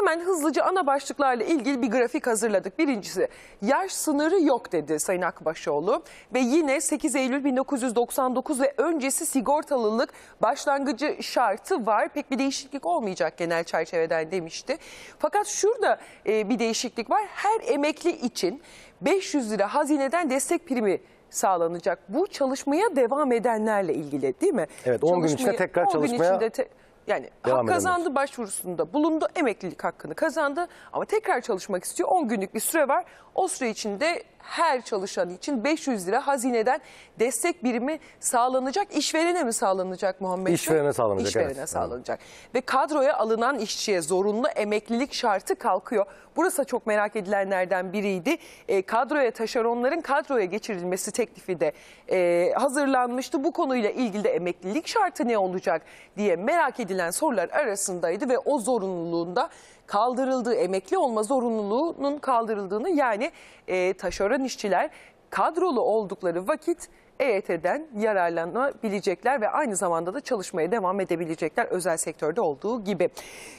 Hemen hızlıca ana başlıklarla ilgili bir grafik hazırladık. Birincisi yaş sınırı yok dedi Sayın Akbaşoğlu ve yine 8 Eylül 1999 ve öncesi sigortalılık başlangıcı şartı var. Pek bir değişiklik olmayacak genel çerçeveden demişti. Fakat şurada e, bir değişiklik var. Her emekli için 500 lira hazineden destek primi sağlanacak. Bu çalışmaya devam edenlerle ilgili değil mi? Evet 10 gün içinde tekrar 10 gün çalışmaya içinde te- yani Devam hak kazandı edemez. başvurusunda bulundu, emeklilik hakkını kazandı ama tekrar çalışmak istiyor. 10 günlük bir süre var. O süre içinde her çalışan için 500 lira hazineden destek birimi sağlanacak. İşverene mi sağlanacak Muhammed? İşverene sağlanacak. İşverene evet. sağlanacak. Ve kadroya alınan işçiye zorunlu emeklilik şartı kalkıyor. Burası çok merak edilenlerden biriydi. E, kadroya taşeronların kadroya geçirilmesi teklifi de e, hazırlanmıştı. Bu konuyla ilgili de emeklilik şartı ne olacak diye merak edilen sorular arasındaydı ve o zorunluluğunda kaldırıldığı emekli olma zorunluluğunun kaldırıldığını yani e, taşeron işçiler kadrolu oldukları vakit EYT'den yararlanabilecekler ve aynı zamanda da çalışmaya devam edebilecekler özel sektörde olduğu gibi.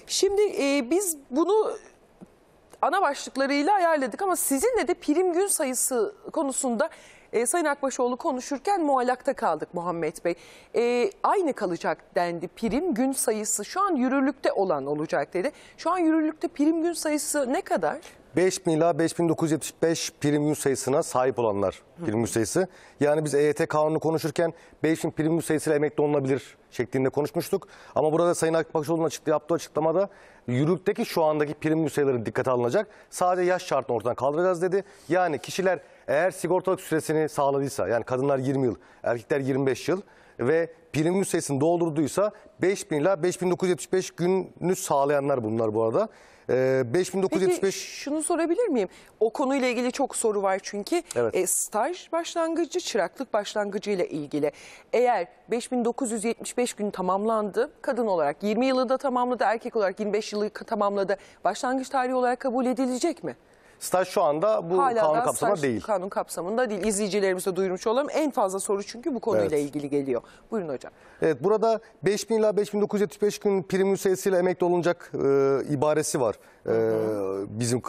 Şimdi e, biz bunu ana başlıklarıyla ayarladık ama sizinle de prim gün sayısı konusunda e, Sayın Akbaşoğlu konuşurken muallakta kaldık Muhammed Bey. E, aynı kalacak dendi prim gün sayısı şu an yürürlükte olan olacak dedi. Şu an yürürlükte prim gün sayısı ne kadar? 5000 ila 5975 prim gün sayısına sahip olanlar prim gün sayısı. Yani biz EYT kanunu konuşurken 5000 prim gün sayısıyla emekli olunabilir şeklinde konuşmuştuk. Ama burada Sayın Akbaşoğlu'nun açıklı, yaptığı açıklamada yürürlükteki şu andaki prim gün sayıları dikkate alınacak. Sadece yaş şartını ortadan kaldıracağız dedi. Yani kişiler eğer sigortalık süresini sağladıysa yani kadınlar 20 yıl, erkekler 25 yıl ve prim gün sayısını doldurduysa 5000 ila 5975 günü sağlayanlar bunlar bu arada. Ee, 5975 Peki şunu sorabilir miyim? O konuyla ilgili çok soru var çünkü. Evet. E, staj başlangıcı, çıraklık başlangıcı ile ilgili. Eğer 5975 gün tamamlandı, kadın olarak 20 yılı da tamamladı, erkek olarak 25 yılı tamamladı. Başlangıç tarihi olarak kabul edilecek mi? Staj şu anda bu Hala kanun kapsamında değil. Kanun kapsamında değil. İzleyicilerimize duyurmuş olalım. En fazla soru çünkü bu konuyla evet. ilgili geliyor. Buyurun hocam. Evet burada 5000 ila 5975 gün prim sayısıyla emekli olunacak e, ibaresi var e, bizim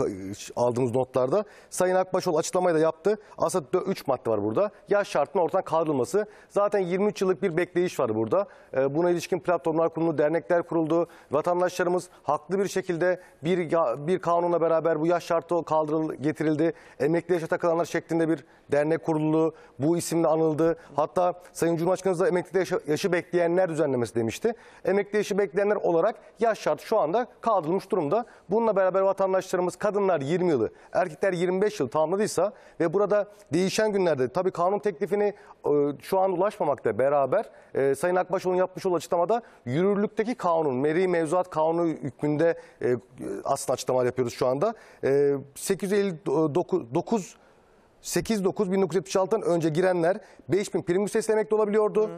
aldığımız notlarda. Sayın Akbaşoğlu açıklamayı da yaptı. Aslında 3 madde var burada. Yaş şartının ortadan kaldırılması. Zaten 23 yıllık bir bekleyiş var burada. E, buna ilişkin platformlar kuruldu, dernekler kuruldu. Vatandaşlarımız haklı bir şekilde bir bir kanunla beraber bu yaş şartı kaldırıl getirildi. Emekli yaşa takılanlar şeklinde bir dernek kuruldu. Bu isimle anıldı. Hatta Sayın Cumhurbaşkanımız da emekli yaşı, yaşı bekleyenler düzenlemesi demişti. Emekli yaşı bekleyenler olarak yaş şartı şu anda kaldırılmış durumda. Bunu Bununla beraber vatandaşlarımız kadınlar 20 yılı, erkekler 25 yıl tamamladıysa ve burada değişen günlerde tabii kanun teklifini e, şu an ulaşmamakta. beraber e, Sayın Akbaşoğlu'nun yapmış olduğu açıklamada yürürlükteki kanun, meri mevzuat kanunu hükmünde e, aslında açıklama yapıyoruz şu anda. E, 859 8-9-1976'dan önce girenler 5000 prim müstesna emekli olabiliyordu. Hı hı.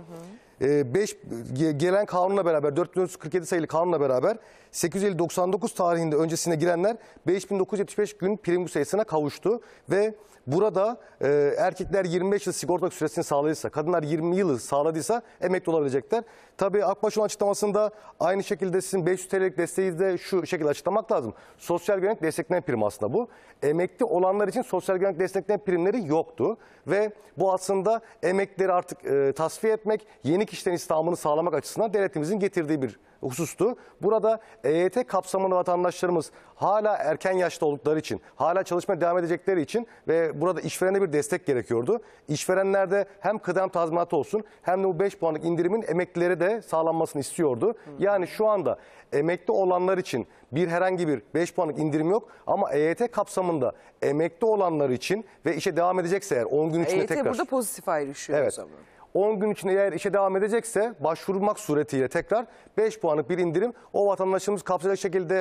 5 ee, gelen kanunla beraber 447 sayılı kanunla beraber 859 tarihinde öncesine girenler 5975 gün prim sayısına kavuştu ve burada e, erkekler 25 yıl sigortalık süresini sağladıysa, kadınlar 20 yılı sağladıysa emekli olabilecekler. Tabii Akbaş'ın açıklamasında aynı şekilde sizin 500 TL'lik desteği de şu şekilde açıklamak lazım. Sosyal güvenlik desteklenen prim aslında bu. Emekli olanlar için sosyal güvenlik desteklenen primleri yoktu ve bu aslında emekleri artık e, tasfiye etmek, yeni ekonomik işlerin istihdamını sağlamak açısından devletimizin getirdiği bir husustu. Burada EYT kapsamında vatandaşlarımız hala erken yaşta oldukları için, hala çalışmaya devam edecekleri için ve burada işverene bir destek gerekiyordu. İşverenlerde hem kıdem tazminatı olsun hem de bu 5 puanlık indirimin emeklilere de sağlanmasını istiyordu. Yani şu anda emekli olanlar için bir herhangi bir 5 puanlık indirim yok ama EYT kapsamında emekli olanlar için ve işe devam edecekse eğer 10 gün içinde EYT tekrar... EYT burada pozitif ayrışıyor evet. o zaman. 10 gün içinde eğer işe devam edecekse başvurmak suretiyle tekrar 5 puanlık bir indirim o vatandaşımız kapsayacak şekilde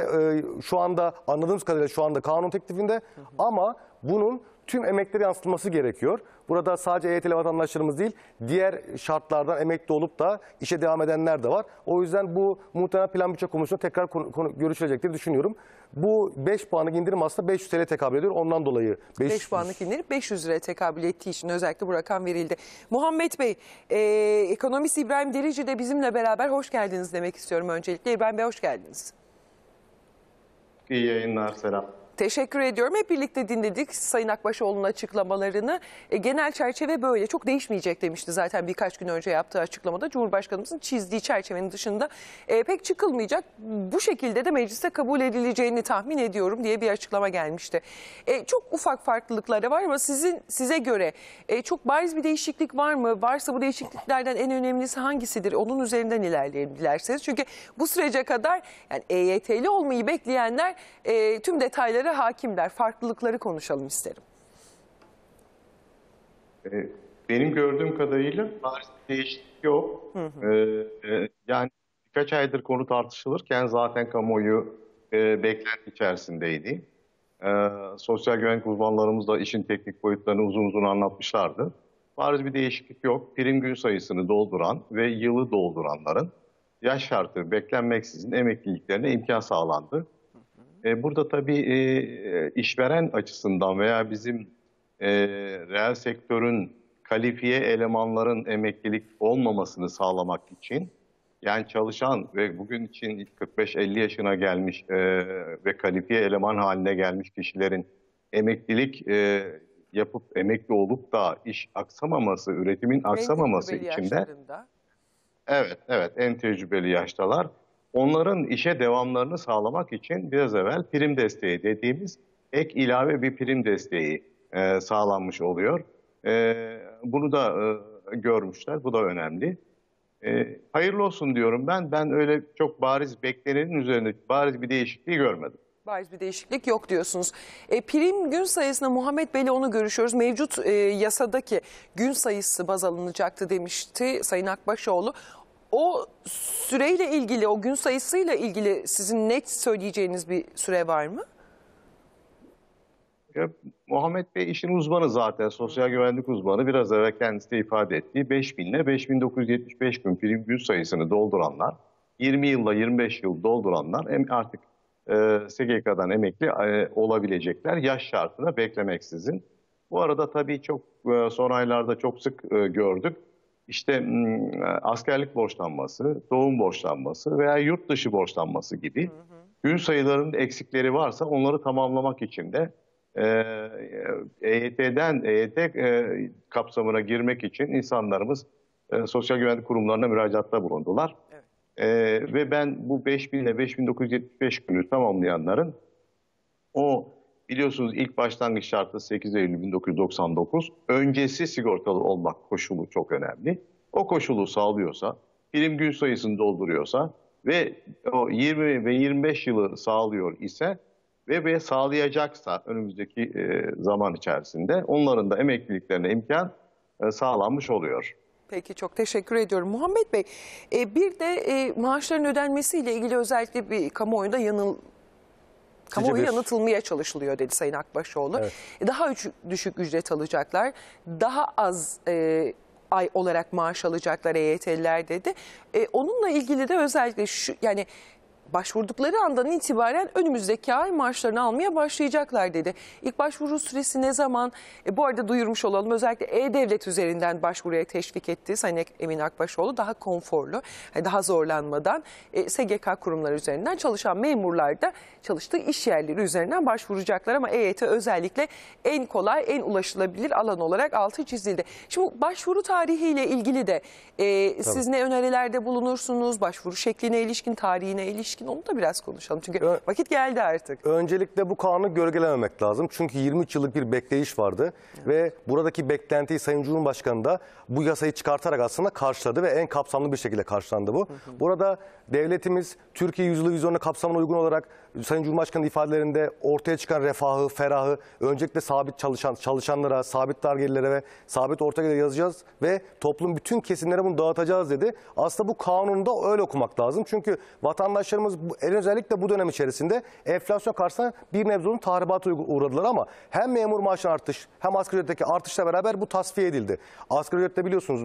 e, şu anda anladığımız kadarıyla şu anda kanun teklifinde hı hı. ama bunun tüm emekleri yansıtılması gerekiyor. Burada sadece EYT'li vatandaşlarımız değil, diğer şartlardan emekli olup da işe devam edenler de var. O yüzden bu muhtemelen Plan Bütçe Komisyonu tekrar konu, konu, görüşülecektir düşünüyorum. Bu 5 puanlık indirim aslında 500 TL tekabül ediyor. Ondan dolayı 500, 5 puanlık indirim 500 liraya tekabül ettiği için özellikle bu rakam verildi. Muhammed Bey, e, ekonomist İbrahim Derici de bizimle beraber hoş geldiniz demek istiyorum öncelikle. İbrahim Bey hoş geldiniz. İyi yayınlar, selam. Teşekkür ediyorum. Hep birlikte dinledik Sayın Akbaşoğlu'nun açıklamalarını. E, genel çerçeve böyle. Çok değişmeyecek demişti zaten birkaç gün önce yaptığı açıklamada. Cumhurbaşkanımızın çizdiği çerçevenin dışında e, pek çıkılmayacak. Bu şekilde de mecliste kabul edileceğini tahmin ediyorum diye bir açıklama gelmişti. E, çok ufak farklılıkları var ama sizin size göre e, çok bariz bir değişiklik var mı? Varsa bu değişikliklerden en önemlisi hangisidir? Onun üzerinden ilerleyelim dilerseniz. Çünkü bu sürece kadar yani EYT'li olmayı bekleyenler e, tüm detayları görüşlere hakimler. Farklılıkları konuşalım isterim. Ee, benim gördüğüm kadarıyla maalesef değişiklik yok. Hı hı. Ee, e, yani birkaç aydır konu tartışılırken zaten kamuoyu e, beklenti içerisindeydi. Ee, sosyal güvenlik uzmanlarımız da işin teknik boyutlarını uzun uzun anlatmışlardı. Bariz bir değişiklik yok. Prim gün sayısını dolduran ve yılı dolduranların yaş şartı beklenmeksizin emekliliklerine imkan sağlandı. E, burada tabii e, e, işveren açısından veya bizim e, reel sektörün kalifiye elemanların emeklilik olmamasını sağlamak için yani çalışan ve bugün için 45-50 yaşına gelmiş e, ve kalifiye eleman haline gelmiş kişilerin emeklilik e, yapıp emekli olup da iş aksamaması, üretimin aksamaması için de evet evet en tecrübeli yaştalar Onların işe devamlarını sağlamak için biraz evvel prim desteği dediğimiz ek ilave bir prim desteği e, sağlanmış oluyor. E, bunu da e, görmüşler, bu da önemli. E, hayırlı olsun diyorum ben. Ben öyle çok bariz beklenenin üzerinde bariz bir değişikliği görmedim. Bariz bir değişiklik yok diyorsunuz. E, prim gün sayısına Muhammed Bey'le onu görüşüyoruz. Mevcut e, yasadaki gün sayısı baz alınacaktı demişti Sayın Akbaşoğlu. O süreyle ilgili, o gün sayısıyla ilgili sizin net söyleyeceğiniz bir süre var mı? Ya, Muhammed Bey işin uzmanı zaten, sosyal güvenlik uzmanı. Biraz evvel kendisi de ifade ettiği 5000 ile 5975 gün prim gün sayısını dolduranlar, 20 yılla 25 yıl dolduranlar artık e, SGK'dan emekli e, olabilecekler yaş şartına beklemeksizin. Bu arada tabii çok e, son aylarda çok sık e, gördük işte e, askerlik borçlanması, doğum borçlanması veya yurt dışı borçlanması gibi gün sayılarının eksikleri varsa onları tamamlamak için de EYT'den e, e EYT kapsamına girmek için insanlarımız sosyal güvenlik kurumlarına müracaatta bulundular. ee, ve ben bu 5000 ile 5975 günü tamamlayanların o biliyorsunuz ilk başlangıç şartı 8 Eylül 1999. Öncesi sigortalı olmak koşulu çok önemli. O koşulu sağlıyorsa, prim gün sayısını dolduruyorsa ve o 20 ve 25 yılı sağlıyor ise ve ve sağlayacaksa önümüzdeki e, zaman içerisinde onların da emekliliklerine imkan e, sağlanmış oluyor. Peki çok teşekkür ediyorum. Muhammed Bey e, bir de e, maaşların ödenmesiyle ilgili özellikle bir kamuoyunda yanıl kamuoyu bir... yanıtılmaya çalışılıyor dedi Sayın Akbaşoğlu. Evet. E, daha düşük ücret alacaklar, daha az e, ay olarak maaş alacaklar EYT'liler dedi. E, onunla ilgili de özellikle şu yani başvurdukları andan itibaren önümüzdeki ay maaşlarını almaya başlayacaklar dedi. İlk başvuru süresi ne zaman? E, bu arada duyurmuş olalım özellikle E-Devlet üzerinden başvuruya teşvik etti Sayın Emin Akbaşoğlu daha konforlu, e, daha zorlanmadan e, SGK kurumları üzerinden çalışan memurlar da çalıştığı iş yerleri üzerinden başvuracaklar ama EYT özellikle en kolay, en ulaşılabilir alan olarak altı çizildi. Şimdi başvuru tarihiyle ilgili de e, siz ne önerilerde bulunursunuz? Başvuru şekline ilişkin, tarihine ilişkin? Lakin onu da biraz konuşalım. Çünkü Ö vakit geldi artık. Öncelikle bu kanunu gölgelememek lazım. Çünkü 23 yıllık bir bekleyiş vardı. Evet. Ve buradaki beklentiyi Sayın Cumhurbaşkanı da bu yasayı çıkartarak aslında karşıladı ve en kapsamlı bir şekilde karşılandı bu. Hı hı. Burada devletimiz Türkiye yüzlü vizyonu kapsamına uygun olarak Sayın Cumhurbaşkanı ifadelerinde ortaya çıkan refahı, ferahı, öncelikle sabit çalışan, çalışanlara, sabit dar gelirlere ve sabit orta gelire yazacağız ve toplum bütün kesimlere bunu dağıtacağız dedi. Aslında bu kanunda öyle okumak lazım. Çünkü vatandaşlarımız en özellikle bu dönem içerisinde enflasyon karşısında bir mevzunun tahribatı uğradılar ama hem memur maaşın artış hem asgari ücretteki artışla beraber bu tasfiye edildi. Asgari ücrette biliyorsunuz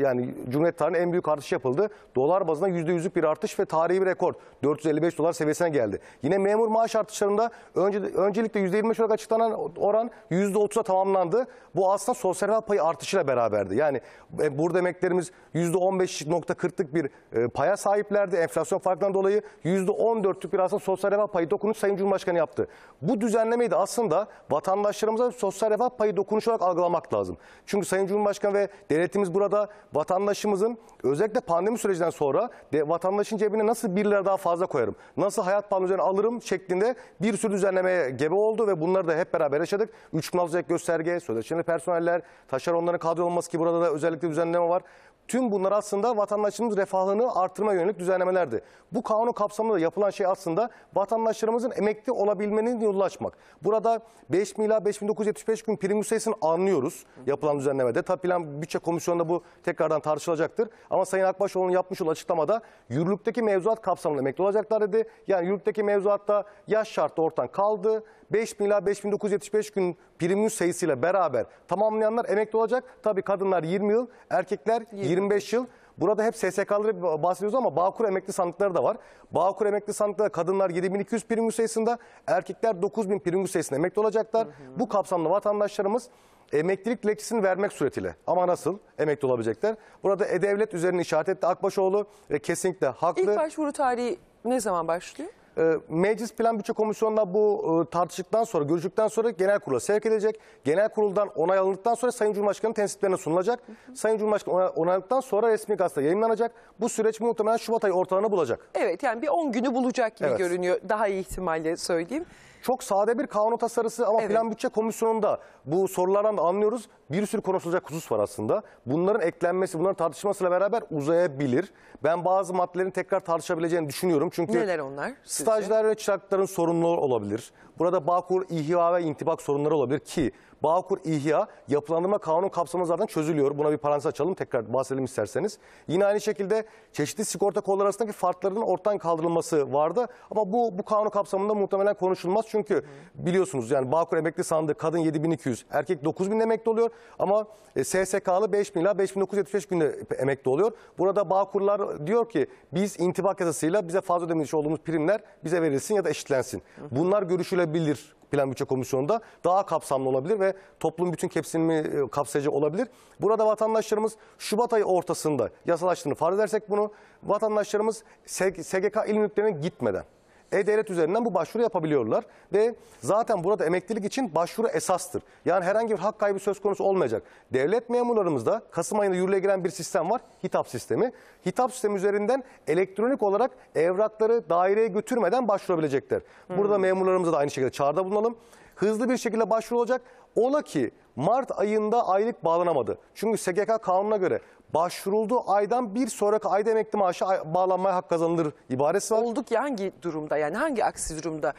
yani Cumhuriyet tarihinin en büyük artış yapıldı. Dolar bazında %100'lük bir artış ve tarihi bir rekor. 455 dolar seviyesine geldi. Yine Yine memur maaş artışlarında önce, öncelikle %25 olarak açıklanan oran %30'a tamamlandı. Bu aslında sosyal refah payı artışıyla beraberdi. Yani e, burada emeklerimiz %15.40'lık bir e, paya sahiplerdi. Enflasyon farkından dolayı %14'lük bir aslında sosyal refah payı dokunuş Sayın Cumhurbaşkanı yaptı. Bu düzenlemeyi de aslında vatandaşlarımıza sosyal refah payı dokunuş olarak algılamak lazım. Çünkü Sayın Cumhurbaşkanı ve devletimiz burada vatandaşımızın özellikle pandemi sürecinden sonra de, vatandaşın cebine nasıl 1 lira daha fazla koyarım, nasıl hayat pahalılığını üzerine alır alırım şeklinde bir sürü düzenlemeye gebe oldu ve bunları da hep beraber yaşadık. Üç gün alacak gösterge, sözleşmeli personeller, taşeronların kadro olması ki burada da özellikle düzenleme var. Tüm bunlar aslında vatandaşımız refahını artırma yönelik düzenlemelerdi. Bu kanun kapsamında yapılan şey aslında vatandaşlarımızın emekli olabilmenin yolunu açmak. Burada 5 ila 5975 gün prim sayısını anlıyoruz yapılan düzenlemede. Tabi plan bütçe komisyonunda bu tekrardan tartışılacaktır. Ama Sayın Akbaşoğlu'nun yapmış olduğu açıklamada yürürlükteki mevzuat kapsamında emekli olacaklar dedi. Yani yürürlükteki mevzuatta yaş şartı ortadan kaldı. 5000 ila 5975 gün primli sayısıyla beraber tamamlayanlar emekli olacak. Tabii kadınlar 20 yıl, erkekler 25 yıl. Burada hep SSK'ları bahsediyoruz ama Bağkur emekli sandıkları da var. Bağkur emekli sandıkları kadınlar 7200 prim sayısında, erkekler 9000 prim sayısında emekli olacaklar. Hı hı. Bu kapsamda vatandaşlarımız emeklilik dilekçesini vermek suretiyle ama nasıl emekli olabilecekler? Burada E-Devlet üzerine işaret etti Akbaşoğlu e, kesinlikle haklı. İlk başvuru tarihi ne zaman başlıyor? Ee, meclis Plan Bütçe Komisyonu'nda bu e, tartıştıktan sonra, görüştükten sonra genel kurula sevk edecek. Genel kuruldan onay alındıktan sonra Sayın Cumhurbaşkanı tensiplerine sunulacak. Hı hı. Sayın Cumhurbaşkanı onay, onayladıktan sonra resmi gazete yayınlanacak. Bu süreç muhtemelen Şubat ayı ortalarını bulacak. Evet yani bir 10 günü bulacak gibi evet. görünüyor. Daha iyi ihtimalle söyleyeyim. Çok sade bir kanun tasarısı ama evet. plan bütçe komisyonunda bu sorulardan da anlıyoruz. Bir sürü konuşulacak husus var aslında. Bunların eklenmesi, bunların tartışmasıyla beraber uzayabilir. Ben bazı maddelerin tekrar tartışabileceğini düşünüyorum. Çünkü Neler onlar? Stajlar ve çırakların sorunları olabilir. Burada Bağkur, İhya ve intibak sorunları olabilir ki Bağkur İhya yapılandırma kanun kapsamında zaten çözülüyor. Buna bir parantez açalım tekrar bahsedelim isterseniz. Yine aynı şekilde çeşitli sigorta kolları arasındaki farkların ortadan kaldırılması vardı. Ama bu, bu kanun kapsamında muhtemelen konuşulmaz. Çünkü biliyorsunuz yani Bağkur emekli sandığı kadın 7200, erkek 9000 emekli oluyor ama e, SSK'lı 5000 ila 5975 günde emekli oluyor. Burada Bağkurlar diyor ki biz intibak yasasıyla bize fazla ödemiş olduğumuz primler bize verilsin ya da eşitlensin. Bunlar görüşülebilir Plan Bütçe Komisyonu'nda daha kapsamlı olabilir ve toplum bütün kepsini e, kapsayıcı olabilir. Burada vatandaşlarımız Şubat ayı ortasında yasalaştığını farz edersek bunu vatandaşlarımız SGK il mülklerine gitmeden e-Devlet üzerinden bu başvuru yapabiliyorlar. Ve zaten burada emeklilik için başvuru esastır. Yani herhangi bir hak kaybı söz konusu olmayacak. Devlet memurlarımızda Kasım ayında yürürlüğe giren bir sistem var. Hitap sistemi. Hitap sistemi üzerinden elektronik olarak evrakları daireye götürmeden başvurabilecekler. Hmm. Burada hmm. memurlarımıza da aynı şekilde çağrıda bulunalım. Hızlı bir şekilde başvurulacak. Ola ki Mart ayında aylık bağlanamadı. Çünkü SGK kanununa göre başvurulduğu aydan bir sonraki ayda demekti maaşa bağlanmaya hak kazanılır ibaresi var. Olduk ya hangi durumda yani hangi aksi durumda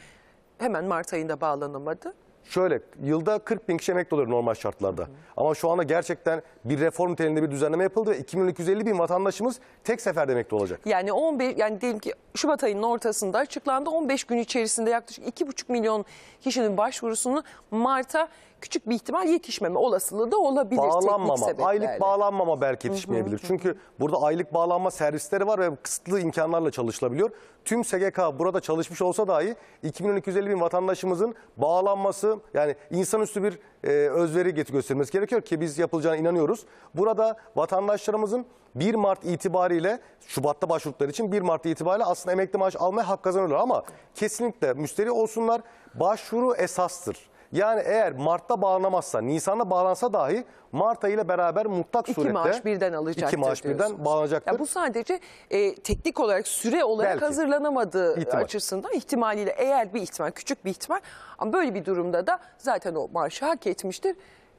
hemen Mart ayında bağlanamadı? Şöyle yılda 40 bin kişi emekli oluyor normal şartlarda. Hı. Ama şu anda gerçekten bir reform niteliğinde bir düzenleme yapıldı ve 2250 bin vatandaşımız tek sefer emekli olacak. Yani 15 yani diyelim ki Şubat ayının ortasında açıklandı 15 gün içerisinde yaklaşık 2,5 milyon kişinin başvurusunu Mart'a küçük bir ihtimal yetişmeme olasılığı da olabilir. Bağlanmama, aylık bağlanmama belki yetişmeyebilir. Hı hı. Çünkü burada aylık bağlanma servisleri var ve kısıtlı imkanlarla çalışılabiliyor. Tüm SGK burada çalışmış olsa dahi 2250 bin vatandaşımızın bağlanması yani insanüstü bir e, özveri göstermesi gerekiyor ki biz yapılacağına inanıyoruz. Burada vatandaşlarımızın 1 Mart itibariyle Şubat'ta başvurdukları için 1 Mart itibariyle aslında emekli maaş almaya hak kazanıyorlar ama kesinlikle müşteri olsunlar başvuru esastır. Yani eğer Mart'ta bağlanamazsa, Nisan'da bağlansa dahi Mart ayı ile beraber mutlak iki surette maaş birden alacaktır. İki maaş birden bağlanacaktır. Ya bu sadece e, teknik olarak süre olarak Belki. hazırlanamadığı ihtimal. açısından ihtimaliyle eğer bir ihtimal küçük bir ihtimal ama böyle bir durumda da zaten o maaşı hak etmiştir.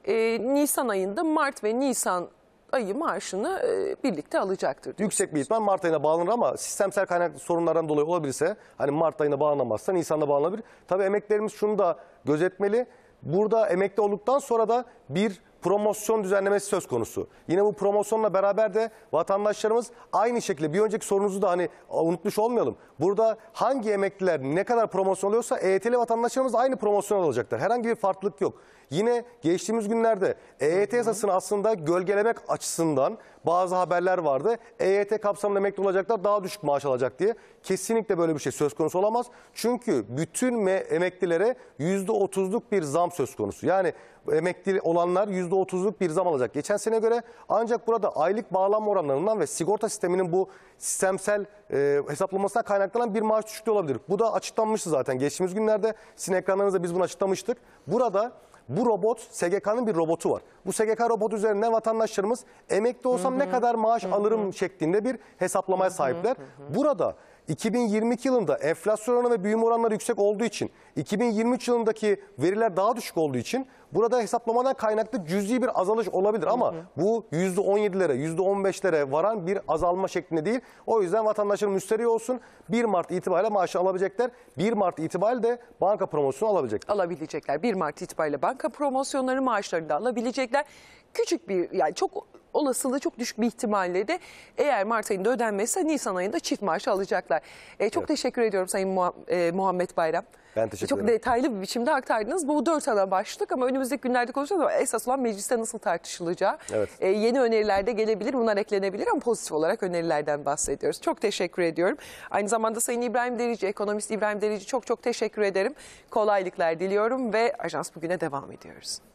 E, Nisan ayında Mart ve Nisan ayı maaşını e, birlikte alacaktır. Yüksek bir ihtimal Mart ayına bağlanır ama sistemsel kaynaklı sorunlardan dolayı olabilirse hani Mart ayına bağlanamazsa Nisan'da bağlanabilir. Tabii emeklerimiz şunu da gözetmeli. Burada emekli olduktan sonra da bir promosyon düzenlemesi söz konusu. Yine bu promosyonla beraber de vatandaşlarımız aynı şekilde bir önceki sorunuzu da hani unutmuş olmayalım. Burada hangi emekliler ne kadar promosyon alıyorsa EYT'li vatandaşlarımız aynı promosyon alacaklar. Herhangi bir farklılık yok. Yine geçtiğimiz günlerde EYT yasasını aslında gölgelemek açısından bazı haberler vardı. EYT kapsamında emekli olacaklar daha düşük maaş alacak diye. Kesinlikle böyle bir şey söz konusu olamaz. Çünkü bütün emeklilere %30'luk bir zam söz konusu. Yani emekli olanlar %30'luk bir zam alacak geçen sene göre. Ancak burada aylık bağlanma oranlarından ve sigorta sisteminin bu sistemsel e, hesaplamasına kaynaklanan bir maaş düşüklüğü olabilir. Bu da açıklanmıştı zaten geçtiğimiz günlerde. Sizin ekranlarınızda biz bunu açıklamıştık. Burada bu robot SGK'nın bir robotu var. Bu SGK robotu üzerinde vatandaşlarımız emekli olsam hı hı. ne kadar maaş hı hı. alırım şeklinde bir hesaplamaya sahipler. Hı hı. Burada 2022 yılında enflasyon oranı ve büyüme oranları yüksek olduğu için, 2023 yılındaki veriler daha düşük olduğu için burada hesaplamadan kaynaklı cüzi bir azalış olabilir ama hı hı. bu %17'lere, %15'lere varan bir azalma şeklinde değil. O yüzden vatandaşın müşteri olsun 1 Mart itibariyle maaşı alabilecekler. 1 Mart itibariyle de banka promosyonu alabilecekler. Alabilecekler. 1 Mart itibariyle banka promosyonları maaşlarını da alabilecekler. Küçük bir yani çok olasılığı çok düşük bir ihtimalle de eğer Mart ayında ödenmezse Nisan ayında çift maaş alacaklar. E, çok evet. teşekkür ediyorum Sayın Muha e, Muhammed Bayram. Ben teşekkür Çok ederim. detaylı bir biçimde aktardınız. Bu dört ana başlık ama önümüzdeki günlerde konuşacağız ama esas olan mecliste nasıl tartışılacağı. Evet. E, yeni öneriler de gelebilir, bunlar eklenebilir ama pozitif olarak önerilerden bahsediyoruz. Çok teşekkür ediyorum. Aynı zamanda Sayın İbrahim Derici, ekonomist İbrahim Derici çok çok teşekkür ederim. Kolaylıklar diliyorum ve Ajans Bugün'e devam ediyoruz.